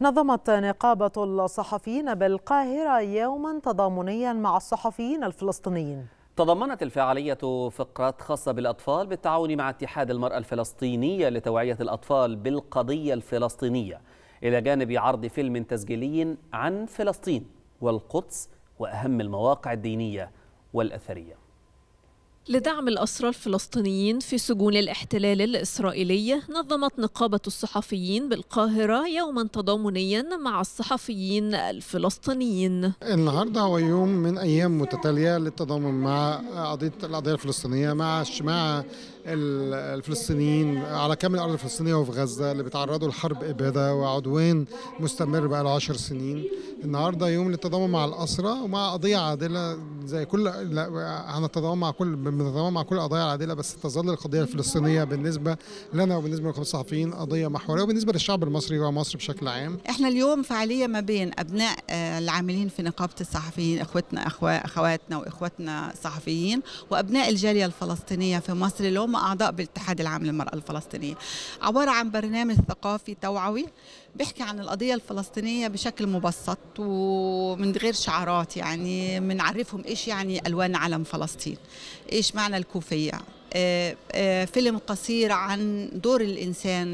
نظمت نقابة الصحفيين بالقاهرة يوما تضامنيا مع الصحفيين الفلسطينيين تضمنت الفعالية فقرات خاصة بالأطفال بالتعاون مع اتحاد المرأة الفلسطينية لتوعية الأطفال بالقضية الفلسطينية إلى جانب عرض فيلم تسجيلي عن فلسطين والقدس وأهم المواقع الدينية والأثرية لدعم الأسرى الفلسطينيين في سجون الاحتلال الإسرائيلي نظمت نقابة الصحفيين بالقاهرة يوما تضامنيا مع الصحفيين الفلسطينيين النهاردة هو يوم من أيام متتالية للتضامن مع قضية القضية الفلسطينية مع مع الفلسطينيين على كامل الأرض الفلسطينية وفي غزة اللي بيتعرضوا لحرب إبادة وعدوان مستمر بقى له 10 سنين النهاردة يوم للتضامن مع الأسرى ومع قضية عادلة زي كل هنتضامن مع كل بنتضامن مع كل القضايا العادله بس تظل القضيه الفلسطينيه بالنسبه لنا وبالنسبه لكم الصحفيين قضيه محوريه وبالنسبه للشعب المصري ومصر بشكل عام. احنا اليوم فعاليه ما بين ابناء آه، العاملين في نقابه الصحفيين اخوتنا اخواتنا واخواتنا الصحفيين وابناء الجاليه الفلسطينيه في مصر اللي هم اعضاء بالاتحاد العام للمراه الفلسطينيه. عباره عن برنامج ثقافي توعوي بيحكي عن القضيه الفلسطينيه بشكل مبسط ومن غير شعارات يعني بنعرفهم ايش إيش يعني ألوان علم فلسطين إيش معنى الكوفية آه، آه، فيلم قصير عن دور الإنسان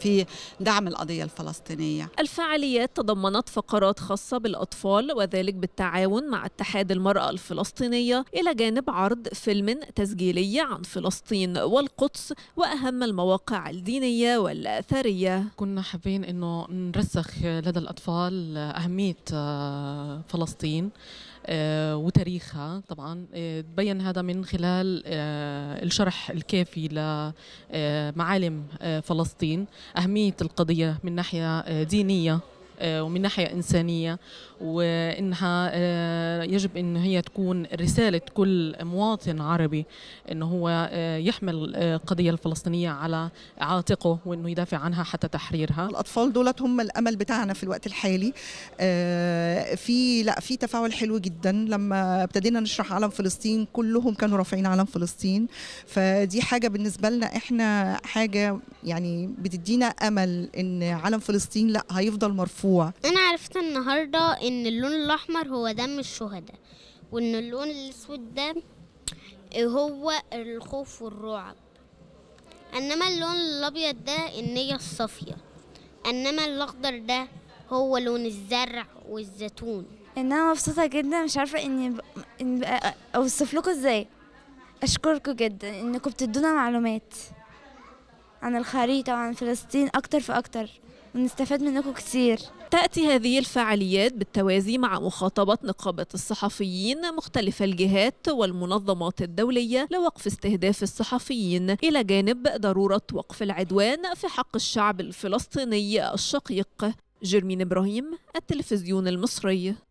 في دعم القضية الفلسطينية الفعاليات تضمنت فقرات خاصة بالأطفال وذلك بالتعاون مع اتحاد المرأة الفلسطينية إلى جانب عرض فيلم تسجيلي عن فلسطين والقدس وأهم المواقع الدينية والأثرية كنا حابين أنه نرسخ لدى الأطفال أهمية آه، فلسطين آه، وتاريخها طبعا آه، تبين هذا من خلال آه، الشرح الكافي لمعالم فلسطين أهمية القضية من ناحية دينية آه، ومن ناحية إنسانية وإنها آه، يجب إن هي تكون رسالة كل مواطن عربي إنه هو آه، يحمل القضية الفلسطينية على عاتقه وإنه يدافع عنها حتى تحريرها الأطفال دول هم الأمل بتاعنا في الوقت الحالي في لا في تفاعل حلو جدا لما ابتدينا نشرح علم فلسطين كلهم كانوا رافعين علم فلسطين فدي حاجة بالنسبة لنا إحنا حاجة يعني بتدينا أمل إن علم فلسطين لا هيفضل مرفوض مرفوع انا عرفت النهارده ان اللون الاحمر هو دم الشهداء وان اللون الاسود ده هو الخوف والرعب انما اللون الابيض ده النية الصافية انما الاخضر ده هو لون الزرع والزيتون انا مبسوطه جدا مش عارفه اني ب... ان اوصف لكم ازاي اشكركم جدا انكم بتدونا معلومات عن الخريطه وعن فلسطين اكتر فاكتر ونستفاد منكم كتير تأتي هذه الفعاليات بالتوازي مع مخاطبة نقابة الصحفيين مختلف الجهات والمنظمات الدولية لوقف استهداف الصحفيين إلى جانب ضرورة وقف العدوان في حق الشعب الفلسطيني الشقيق جرمين إبراهيم التلفزيون المصري